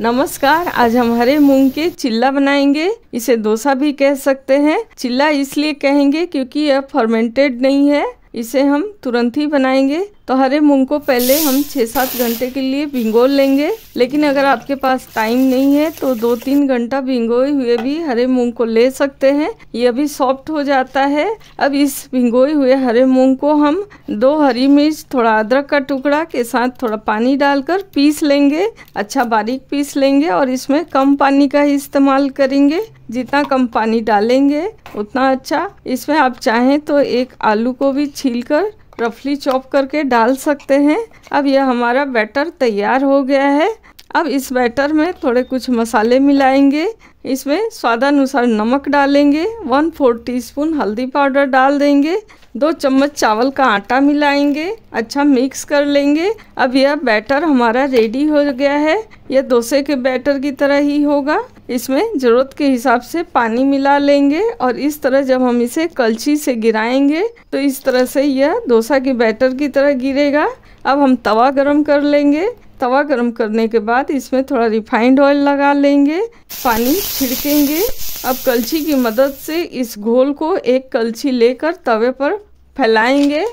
नमस्कार आज हम हरे मूंग के चिल्ला बनाएंगे इसे डोसा भी कह सकते हैं चिल्ला इसलिए कहेंगे क्योंकि यह फर्मेंटेड नहीं है इसे हम तुरंत ही बनाएंगे तो हरे मूंग को पहले हम छः सात घंटे के लिए भिंगो लेंगे लेकिन अगर आपके पास टाइम नहीं है तो दो तीन घंटा भिंगोए हुए भी हरे मूंग को ले सकते हैं ये भी सॉफ्ट हो जाता है अब इस भिंगोए हुए हरे मूंग को हम दो हरी मिर्च थोड़ा अदरक का टुकड़ा के साथ थोड़ा पानी डालकर पीस लेंगे अच्छा बारीक पीस लेंगे और इसमें कम पानी का ही इस्तेमाल करेंगे जितना कम पानी डालेंगे उतना अच्छा इसमें आप चाहें तो एक आलू को भी छील कर रफली चॉप करके डाल सकते हैं अब यह हमारा बैटर तैयार हो गया है अब इस बैटर में थोड़े कुछ मसाले मिलाएंगे इसमें स्वादानुसार नमक डालेंगे वन फोर टीस्पून हल्दी पाउडर डाल देंगे दो चम्मच चावल का आटा मिलाएंगे अच्छा मिक्स कर लेंगे अब यह बैटर हमारा रेडी हो गया है यह डोसे के बैटर की तरह ही होगा इसमें ज़रूरत के हिसाब से पानी मिला लेंगे और इस तरह जब हम इसे कलछी से गिराएंगे तो इस तरह से यह डोसा के बैटर की तरह गिरेगा अब हम तवा गरम कर लेंगे तवा गरम करने के बाद इसमें थोड़ा रिफाइंड ऑयल लगा लेंगे पानी छिड़केंगे अब कलछी की मदद से इस घोल को एक कलछी लेकर तवे पर फैलाएंगे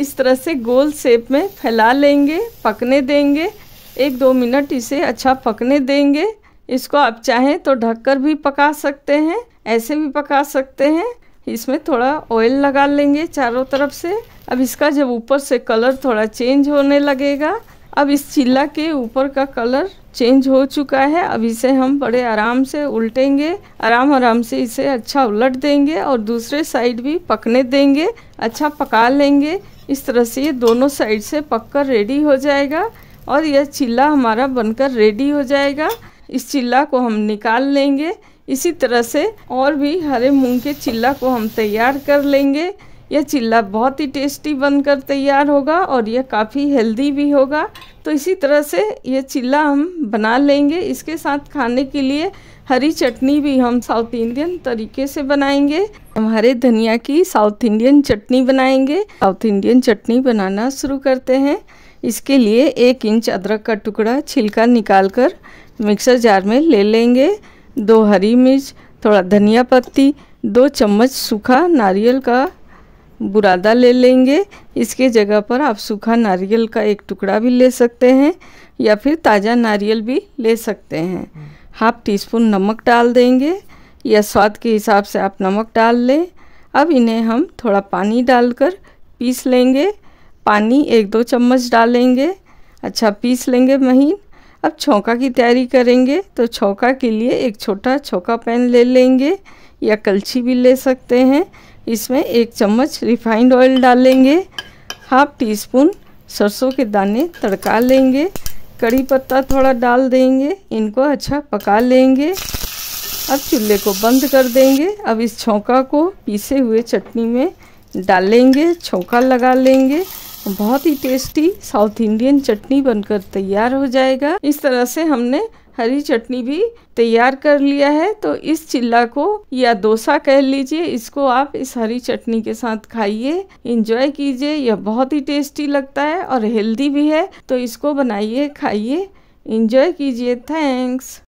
इस तरह से गोल शेप में फैला लेंगे पकने देंगे एक दो मिनट इसे अच्छा पकने देंगे इसको आप चाहें तो ढककर भी पका सकते हैं ऐसे भी पका सकते हैं इसमें थोड़ा ऑयल लगा लेंगे चारों तरफ से अब इसका जब ऊपर से कलर थोड़ा चेंज होने लगेगा अब इस चिल्ला के ऊपर का कलर चेंज हो चुका है अब इसे हम बड़े आराम से उल्टेंगे आराम आराम से इसे अच्छा उलट देंगे और दूसरे साइड भी पकने देंगे अच्छा पका लेंगे इस तरह से ये दोनों साइड से पककर रेडी हो जाएगा और यह चिल्ला हमारा बनकर रेडी हो जाएगा इस चिल्ला को हम निकाल लेंगे इसी तरह से और भी हरे मूंग के चिल्ला को हम तैयार कर लेंगे यह चिल्ला बहुत ही टेस्टी बनकर तैयार होगा और यह काफ़ी हेल्दी भी होगा तो इसी तरह से यह चिल्ला हम बना लेंगे इसके साथ खाने के लिए हरी चटनी भी हम साउथ इंडियन तरीके से बनाएंगे हम हरे धनिया की साउथ इंडियन चटनी बनाएंगे साउथ इंडियन चटनी बनाना शुरू करते हैं इसके लिए एक इंच अदरक का टुकड़ा छिलका निकाल कर मिक्सर जार में ले लेंगे दो हरी मिर्च थोड़ा धनिया पत्ती दो चम्मच सूखा नारियल का बुरादा ले लेंगे इसके जगह पर आप सूखा नारियल का एक टुकड़ा भी ले सकते हैं या फिर ताज़ा नारियल भी ले सकते हैं हाफ टी स्पून नमक डाल देंगे या स्वाद के हिसाब से आप नमक डाल लें अब इन्हें हम थोड़ा पानी डालकर पीस लेंगे पानी एक दो चम्मच डालेंगे अच्छा पीस लेंगे महीन अब छौका की तैयारी करेंगे तो छौका के लिए एक छोटा छौका पैन ले लेंगे या कलछी भी ले सकते हैं इसमें एक चम्मच रिफाइंड ऑयल डालेंगे हाफ टी स्पून सरसों के दाने तड़का लेंगे कड़ी पत्ता थोड़ा डाल देंगे इनको अच्छा पका लेंगे अब चूल्हे को बंद कर देंगे अब इस छौंका को पीसे हुए चटनी में डालेंगे छौंका लगा लेंगे बहुत ही टेस्टी साउथ इंडियन चटनी बनकर तैयार हो जाएगा इस तरह से हमने हरी चटनी भी तैयार कर लिया है तो इस चिल्ला को या डोसा कह लीजिए इसको आप इस हरी चटनी के साथ खाइए इंजॉय कीजिए यह बहुत ही टेस्टी लगता है और हेल्दी भी है तो इसको बनाइए खाइए इंजॉय कीजिए थैंक्स